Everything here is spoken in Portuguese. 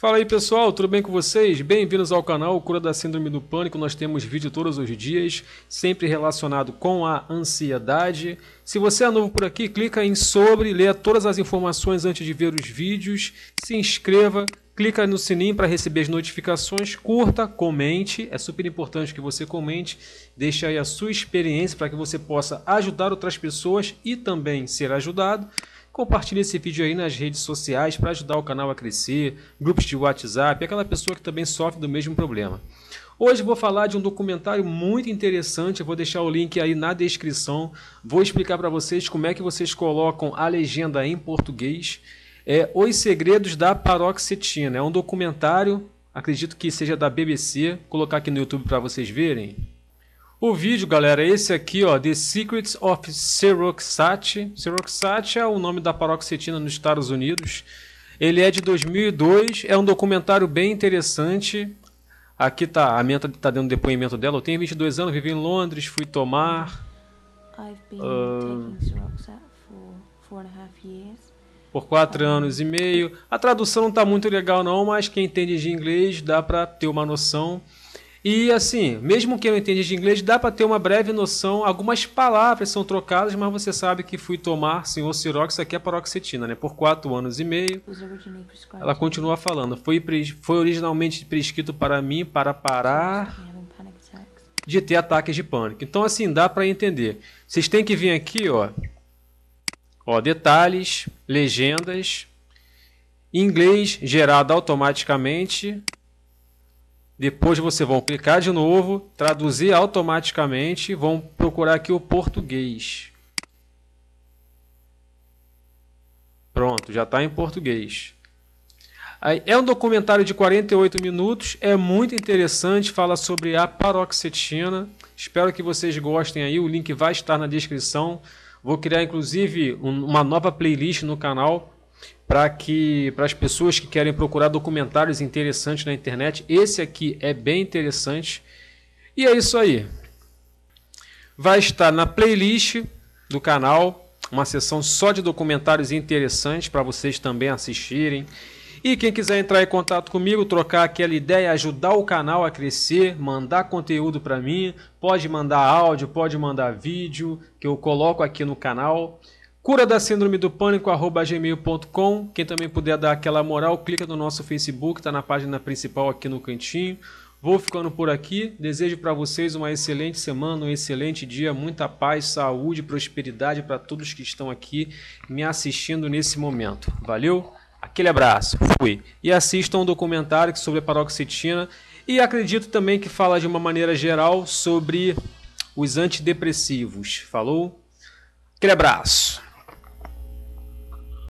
Fala aí pessoal, tudo bem com vocês? Bem-vindos ao canal Cura da Síndrome do Pânico. Nós temos vídeo todos os dias, sempre relacionado com a ansiedade. Se você é novo por aqui, clica em sobre, leia todas as informações antes de ver os vídeos, se inscreva, clica no sininho para receber as notificações, curta, comente, é super importante que você comente, deixe aí a sua experiência para que você possa ajudar outras pessoas e também ser ajudado. Compartilhe esse vídeo aí nas redes sociais para ajudar o canal a crescer, grupos de WhatsApp, aquela pessoa que também sofre do mesmo problema. Hoje vou falar de um documentário muito interessante, vou deixar o link aí na descrição. Vou explicar para vocês como é que vocês colocam a legenda em português. É Os Segredos da Paroxetina. É um documentário, acredito que seja da BBC. Vou colocar aqui no YouTube para vocês verem. O vídeo, galera, é esse aqui, ó, The Secrets of Ceroxate. Ceroxate é o nome da paroxetina nos Estados Unidos. Ele é de 2002, é um documentário bem interessante. Aqui tá, a Menta tá, tá dando depoimento dela. Eu tenho 22 anos, vivi em Londres, fui tomar. Ah. por quatro anos e meio. A tradução não tá muito legal não, mas quem entende de inglês dá para ter uma noção. E assim, mesmo que eu não entenda de inglês, dá para ter uma breve noção. Algumas palavras são trocadas, mas você sabe que fui tomar, senhor Sirox, isso aqui é paroxetina, né? Por quatro anos e meio. Ela continua falando. Foi, foi originalmente prescrito para mim para parar de ter ataques de pânico. Então, assim, dá para entender. Vocês têm que vir aqui, ó. Ó, detalhes, legendas, inglês gerado automaticamente, depois vocês vão clicar de novo, traduzir automaticamente, vão procurar aqui o português. Pronto, já está em português. É um documentário de 48 minutos, é muito interessante, fala sobre a paroxetina. Espero que vocês gostem aí, o link vai estar na descrição. Vou criar inclusive uma nova playlist no canal para que para as pessoas que querem procurar documentários interessantes na internet. Esse aqui é bem interessante. E é isso aí. Vai estar na playlist do canal uma sessão só de documentários interessantes para vocês também assistirem. E quem quiser entrar em contato comigo, trocar aquela ideia, ajudar o canal a crescer, mandar conteúdo para mim, pode mandar áudio, pode mandar vídeo que eu coloco aqui no canal. Cura da Síndrome do Pânico, arroba gmail.com. Quem também puder dar aquela moral, clica no nosso Facebook, tá na página principal aqui no cantinho. Vou ficando por aqui. Desejo para vocês uma excelente semana, um excelente dia, muita paz, saúde, prosperidade para todos que estão aqui me assistindo nesse momento. Valeu? Aquele abraço. Fui. E assistam um documentário é sobre a paroxetina e acredito também que fala de uma maneira geral sobre os antidepressivos. Falou? Aquele abraço.